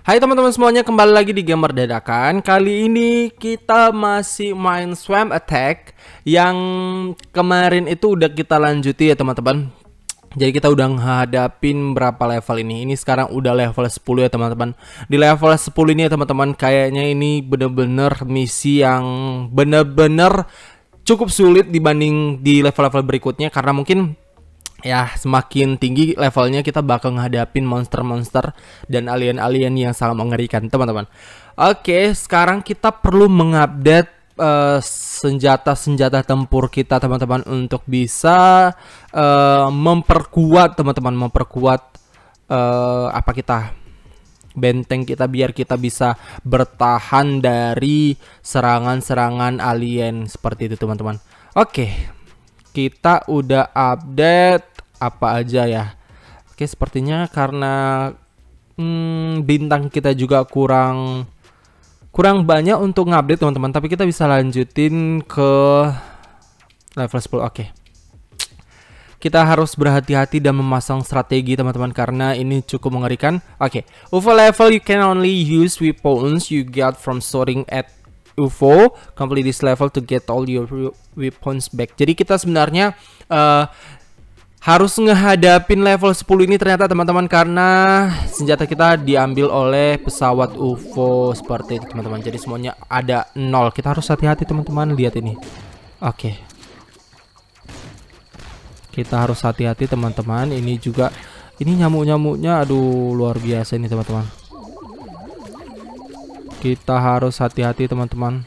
Hai teman-teman semuanya, kembali lagi di Gamer Dadakan. Kali ini kita masih main Swam Attack yang kemarin itu udah kita lanjuti ya teman-teman. Jadi kita udah ngadapin berapa level ini. Ini sekarang udah level 10 ya teman-teman. Di level 10 ini ya teman-teman, kayaknya ini bener-bener misi yang bener-bener cukup sulit dibanding di level-level berikutnya karena mungkin ya semakin tinggi levelnya kita bakal ngadapin monster-monster dan alien-alien yang sangat mengerikan teman-teman. Oke, sekarang kita perlu mengupdate eh, senjata-senjata uh, tempur kita teman-teman untuk bisa uh, memperkuat teman-teman memperkuat uh, apa kita benteng kita biar kita bisa bertahan dari serangan-serangan alien seperti itu teman-teman. Oke. Kita udah update apa aja ya. Oke, sepertinya karena hmm, bintang kita juga kurang kurang banyak untuk ngupdate teman-teman, tapi kita bisa lanjutin ke level 10. Oke. Kita harus berhati-hati dan memasang strategi teman-teman karena ini cukup mengerikan. Oke, UFO level you can only use weapons you get from storing at UFO. Complete this level to get all your weapons back. Jadi kita sebenarnya uh, harus ngehadapin level 10 ini ternyata teman-teman karena senjata kita diambil oleh pesawat UFO seperti itu teman-teman. Jadi semuanya ada nol. Kita harus hati-hati teman-teman. Lihat ini. Oke. Kita harus hati-hati teman-teman. Ini juga ini nyamuk-nyamuknya aduh luar biasa ini teman-teman. Kita harus hati-hati teman-teman.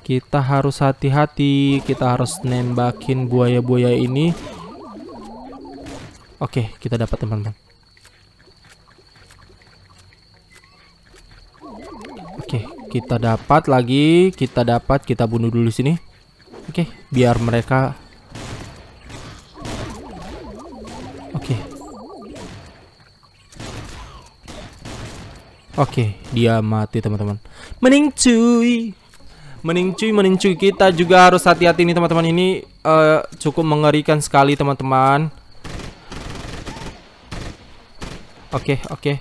Kita harus hati-hati, kita harus nembakin buaya-buaya ini. Oke, kita dapat teman-teman. Oke, kita dapat lagi, kita dapat, kita bunuh dulu sini. Oke, biar mereka Oke. Oke, dia mati teman-teman. mening cuy cuy mending cuy kita juga harus hati-hati nih teman-teman ini uh, cukup mengerikan sekali teman-teman oke okay, oke okay.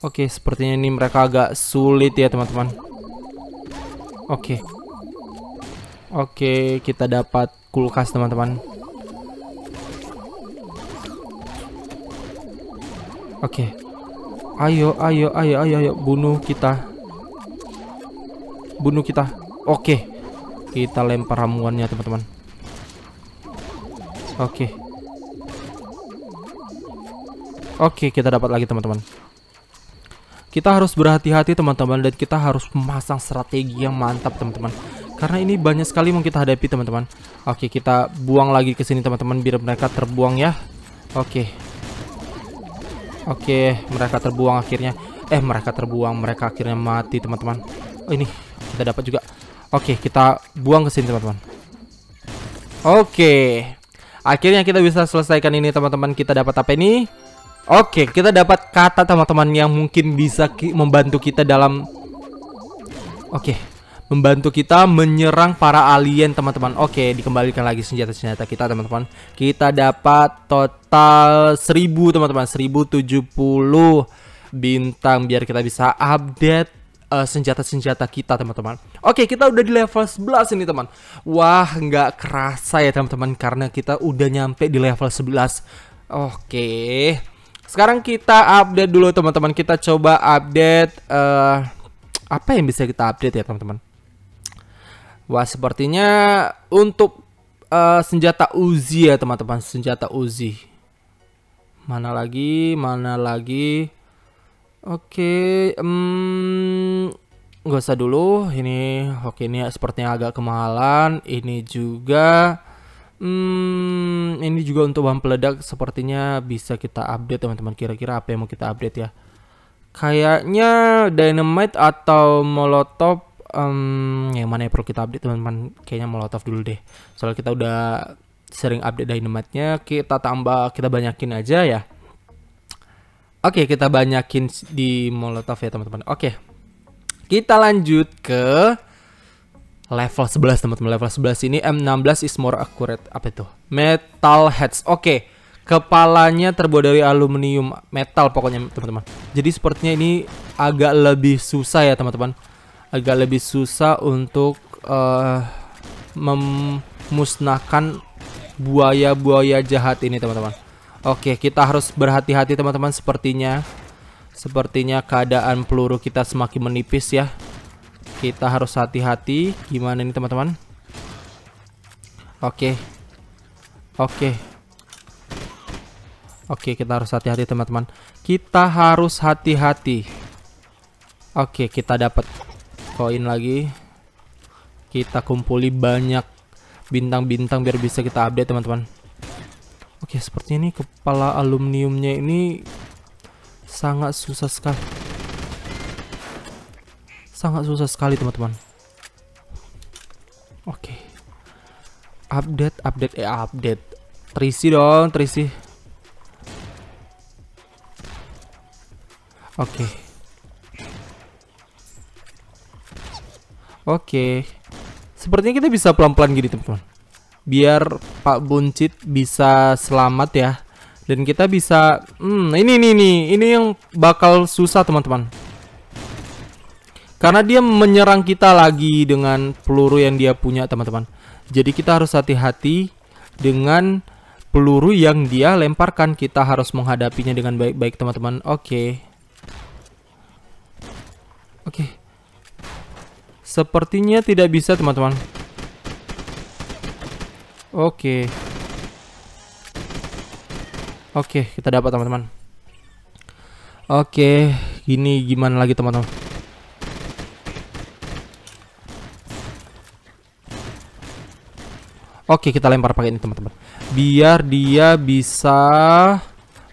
oke okay, sepertinya ini mereka agak sulit ya teman-teman oke oke kita dapat kulkas teman-teman oke ayo ayo ayo ayo ayo bunuh kita bunuh kita. Oke. Kita lempar ramuannya, teman-teman. Oke. Oke, kita dapat lagi, teman-teman. Kita harus berhati-hati, teman-teman, dan kita harus memasang strategi yang mantap, teman-teman. Karena ini banyak sekali yang kita hadapi, teman-teman. Oke, kita buang lagi ke sini, teman-teman, biar mereka terbuang ya. Oke. Oke, mereka terbuang akhirnya. Eh, mereka terbuang, mereka akhirnya mati, teman-teman. Oh, ini kita dapat juga. Oke, okay, kita buang ke sini teman-teman. Oke. Okay. Akhirnya kita bisa selesaikan ini teman-teman. Kita dapat apa ini? Oke, okay, kita dapat kata teman-teman yang mungkin bisa ki membantu kita dalam Oke. Okay. Membantu kita menyerang para alien teman-teman. Oke, dikembalikan lagi senjata-senjata kita teman-teman. Kita dapat total 1000 teman-teman, 1070 bintang biar kita bisa update Eh, senjata-senjata uh, kita teman-teman Oke kita udah di level 11 ini teman Wah nggak kerasa ya teman-teman Karena kita udah nyampe di level 11 Oke Sekarang kita update dulu teman-teman Kita coba update uh, Apa yang bisa kita update ya teman-teman Wah sepertinya untuk uh, senjata Uzi ya teman-teman Senjata Uzi Mana lagi, mana lagi Oke, okay, um, nggak usah dulu. Ini ini sepertinya agak kemahalan. Ini juga hmm, ini juga untuk bahan peledak sepertinya bisa kita update teman-teman. Kira-kira apa yang mau kita update ya? Kayaknya dynamite atau molotov um, yang mana yang perlu kita update teman-teman? Kayaknya molotov dulu deh. Soalnya kita udah sering update dynamite-nya, kita tambah kita banyakin aja ya. Oke, kita banyakin di molotov ya teman-teman. Oke. Kita lanjut ke level 11 teman-teman. Level 11 ini M16 is more accurate. Apa itu? Metal heads. Oke. Okay. Kepalanya terbuat dari aluminium metal pokoknya teman-teman. Jadi sepertinya ini agak lebih susah ya teman-teman. Agak lebih susah untuk uh, memusnahkan buaya-buaya jahat ini teman-teman. Oke, kita harus berhati-hati teman-teman sepertinya. Sepertinya keadaan peluru kita semakin menipis ya. Kita harus hati-hati. Gimana nih teman-teman? Oke. Oke. Oke, kita harus hati-hati teman-teman. Kita harus hati-hati. Oke, kita dapat koin lagi. Kita kumpuli banyak bintang-bintang biar bisa kita update teman-teman. Oke, sepertinya ini kepala aluminiumnya ini sangat susah sekali sangat susah sekali teman-teman oke okay. update update eh update terisi dong terisi oke okay. oke okay. sepertinya kita bisa pelan-pelan gini teman-teman biar Pak Buncit bisa selamat ya dan kita bisa hmm, ini nih nih, ini yang bakal susah teman-teman. Karena dia menyerang kita lagi dengan peluru yang dia punya, teman-teman. Jadi kita harus hati-hati dengan peluru yang dia lemparkan. Kita harus menghadapinya dengan baik-baik, teman-teman. Oke. Oke. Sepertinya tidak bisa, teman-teman. Oke. Oke, kita dapat teman-teman. Oke, ini gimana lagi teman-teman? Oke, kita lempar pakai ini teman-teman. Biar dia bisa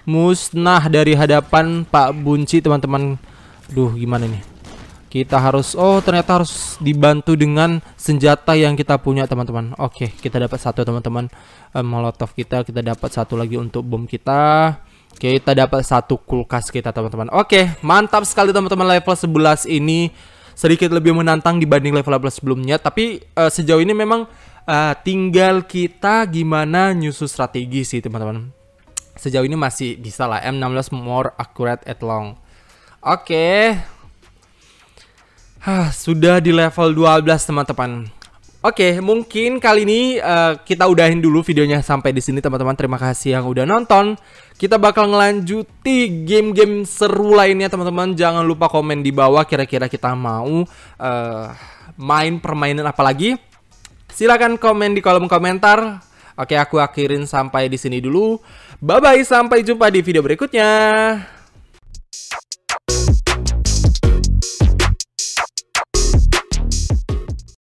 musnah dari hadapan Pak Bunci teman-teman. Duh, gimana nih? Kita harus oh ternyata harus dibantu dengan senjata yang kita punya teman-teman. Oke, okay, kita dapat satu teman-teman um, molotov kita, kita dapat satu lagi untuk bom kita. Okay, kita dapat satu kulkas kita teman-teman. Oke, okay, mantap sekali teman-teman level 11 ini sedikit lebih menantang dibanding level 11 sebelumnya, tapi uh, sejauh ini memang uh, tinggal kita gimana nyusun strategi sih teman-teman. Sejauh ini masih bisa lah M16 more accurate at long. Oke, okay. Hah, sudah di level 12 teman-teman. Oke, okay, mungkin kali ini uh, kita udahin dulu videonya sampai di sini teman-teman. Terima kasih yang udah nonton. Kita bakal ngelanjuti game-game seru lainnya teman-teman. Jangan lupa komen di bawah kira-kira kita mau uh, main permainan apa lagi. Silahkan komen di kolom komentar. Oke, aku akhirin sampai di sini dulu. Bye-bye, sampai jumpa di video berikutnya.